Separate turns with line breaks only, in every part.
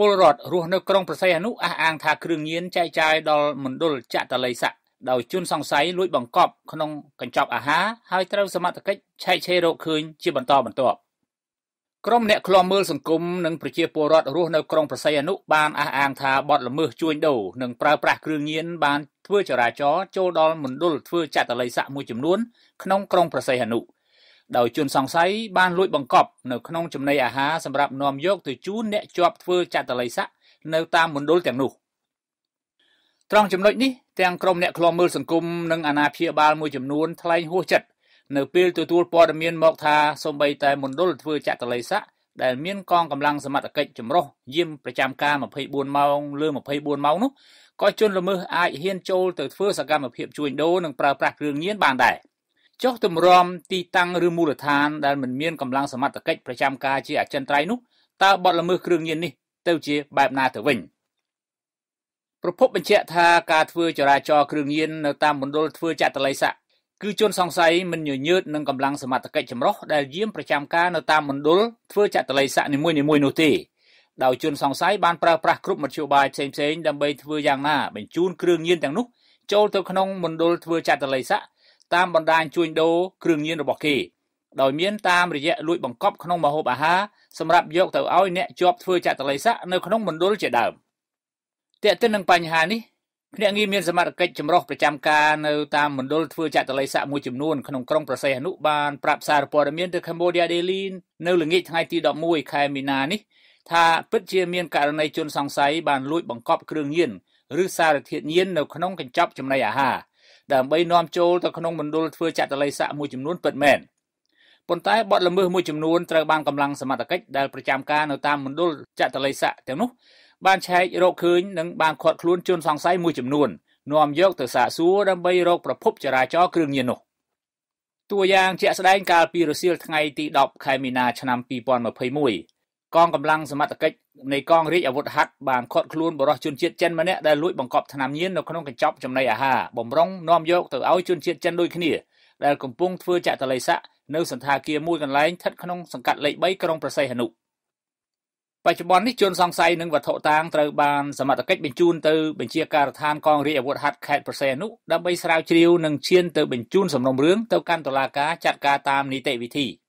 ពលរដ្ឋរស់នៅក្រុងប្រស័យអនុអះអាងថាគ្រឿងញៀនចែកចាយដល់មណ្ឌលចតល័យស័កដោយជនសង្ស័យលួចបង្កប់ក្នុងកញ្ចប់អាហារហើយត្រូវសមត្ថកិច្ចឆែកឆេររកឃើញជាបន្តបន្ទាប់ក្រុមអ្នកឃ្លាំមើលសង្គមនិងប្រជាពលរដ្ឋរស់នៅក្រុងប្រស័យអនុបានអះអាងថាបទល្មើសជួញដូរនិងប្រើប្រាស់គ្រឿងញៀនបានធ្វើចរាចរចូលដល់មណ្ឌលធ្វើចតល័យស័កមួយចំនួនក្នុងក្រុងប្រស័យអនុ។ដោយជនសង្ស័យបានលួចបង្កប់នៅក្នុងចំណីអាហារសម្រាប់នាំយកទៅជូនអ្នកជាប់ធ្វើចតល័យស័កនៅតាមមណ្ឌលទាំងនោះត្រង់ចំណុចនេះទាំងក្រុមអ្នកឃ្លាំមើលសង្គមនិងអាណាព្យាបាលមួយចំនួនថ្លែងហួសចិត្តនៅពេលទទួលព័ត៌មានមកថាសូម្បីតែមណ្ឌលធ្វើចតល័យស័កដែលមានកងកម្លាំងសមត្ថកិច្ចចម្រុះយាមប្រចាំការ24ម៉ោងលើ24ម៉ោងនោះក៏ជនល្មើសអាចហ៊ានចូលទៅធ្វើសកម្មភាពជួញដូរនិងប្រើប្រាស់គ្រឿងញៀនបានដែរ។ចុះទម្រាំទីតាំងឬមូលដ្ឋានដែលមិនមានកម្លាំងសមត្ថកិច្ចប្រចាំការជាអចិន្ត្រៃយ៍នោះតើបទល្មើសគ្រឿងញៀននេះទៅជាបែបណាទៅវិញប្រភពបញ្ជាក់ថាការធ្វើចរាចរគ្រឿងញៀននៅតាមមណ្ឌលធ្វើចតុល័យស័កគឺជនសង្ស័យមិនញញើតនឹងកម្លាំងសមត្ថកិច្ចចម្រុះដែលយាមប្រចាំការនៅតាមមណ្ឌលធ្វើចតុល័យស័កនីមួយៗនោះទេដោយជនសង្ស័យបានប្រើប្រាស់គ្រប់មធ្យោបាយផ្សេងៗដើម្បីធ្វើយ៉ាងណាបញ្ជូនគ្រឿងញៀនទាំងនោះ ចូលទៅក្នុងមណ្ឌលធ្វើចតុល័យស័កតាមបណ្ដាញជួញដូរគ្រឿងញៀនរបស់គេដោយមានតាមរយៈលួចបង្កប់ក្នុងម្ហូបអាហារសម្រាប់យកទៅឲ្យអ្នកជាប់ធ្វើចតល័យស័កនៅក្នុងមណ្ឌលជាដើមតែកទៅនឹងបញ្ហានេះភ្នាក់ងារមានសមត្ថកិច្ចចម្រុះប្រចាំការនៅតាមមណ្ឌលធ្វើចតល័យស័កមួយចំនួនក្នុងក្រុងប្រសេះអនុបានប្រាប់សារព័ត៌មានទៅ Cambodia Daily នៅល្ងាចថ្ងៃទី11ខែមីនានេះថាពិតជាមានករណីជនសង្ស័យបានលួចបង្កប់ គ្រឿងញៀនឬសារធាតុញៀននៅក្នុងកញ្ចប់ចំណីអាហារដើម្បីនាំចូលទៅក្នុងមណ្ឌលធ្វើចតល័យស័កមួយចំនួនពិតមែនប៉ុន្តែបទល្មើសមួយចំនួនត្រូវបានកម្លាំងសមត្ថកិច្ចដែលប្រចាំការនៅតាមមណ្ឌលចតល័យស័កទាំងនោះបានឆែករកឃើញនិងបានឃាត់ខ្លួនជនសង្ស័យមួយចំនួននាំយកទៅសាកសួរដើម្បីរកប្រភពចរាចរណ៍គ្រឿងញៀននោះតួយ៉ាងជាក់ស្ដែងកាលពីរសៀលថ្ងៃទី10ខែមីនាឆ្នាំ2021កងកម្លាំងសមត្ថកិច្ចនៃកងរាជអាវុធហត្ថបានឃាត់ខ្លួនបរិសុទ្ធជនជាតិចិនម្នាក់ដែលលួចបង្កប់ថ្នាំញៀននៅក្នុងកញ្ចប់ចំណីអាហារបំរុងនាំយកទៅឲ្យជនជាតិចិនដូចគ្នាដែលកំពុងធ្វើចាក់តល័យស័កនៅសន្តាគារមួយកន្លែងស្ថិតក្នុងសង្កាត់លេខ3ក្រុងប្រស័យហនុបច្ចុប្បន្ននេះជនសង្ស័យនឹងវត្ថុតាងត្រូវបានសមត្ថកិច្ចបញ្ជូនទៅបញ្ជាការដ្ឋានកងរាជអាវុធហត្ថខេត្តប្រសេនុដើម្បីស្រាវជ្រាវនិងឈានទៅបញ្ជូនសំណុំរឿងទៅកាន់តុលាការចាត់ការតាមនីតិវិធី។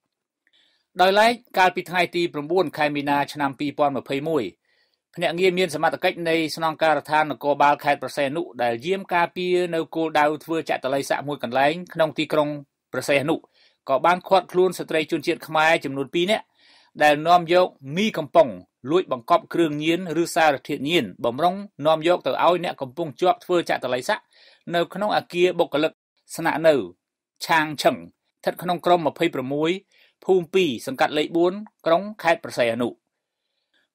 ដោយឡែកកាលពីថ្ងៃទី9ខែមីនាឆ្នាំ2021ភ្នាក់ងារមានសមត្ថកិច្ចនៃស្នងការដ្ឋាននគរបាលខេត្តប្រសេនុដែលយាមការពារនៅគោលដៅធ្វើចតល័យស័កមួយកន្លែងក្នុងទីក្រុងប្រសេនុក៏បានឃាត់ខ្លួនស្ត្រីជនជាតិខ្មែរចំនួន2នាក់ដែលនាំយកមីកំប៉ុងលួចបង្កប់គ្រឿងញៀនឬសារធាតុញៀនបំរុងនាំយកទៅឲ្យអ្នកកំពុងជាប់ធ្វើចតល័យស័កនៅក្នុងអាគារបុគ្គលិកស្នាក់នៅឆាងឆឹងស្ថិតក្នុងក្រុម26ភូមិ2សង្កាត់លេខ4ក្រុងខេត្តប្រស័យអនុ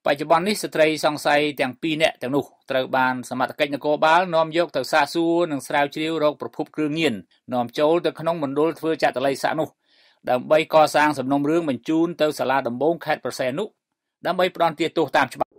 បច្ចុប្បន្ននេះស្ត្រីសង្ស័យទាំងពីរនាក់ទាំងនោះត្រូវបានសមត្ថកិច្ចនគរបាលនាំយកទៅសាកសួរនិងស្រាវជ្រាវរកប្រភពគ្រឿងញៀននាំចូលទៅក្នុងមណ្ឌលធ្វើចតល័យស័កនោះដើម្បីកសាងសំណុំរឿងបញ្ជូនទៅសាលាដំបងខេត្តប្រស័យអនុដើម្បីផ្ដន់ទាទោសតាមច្បាប់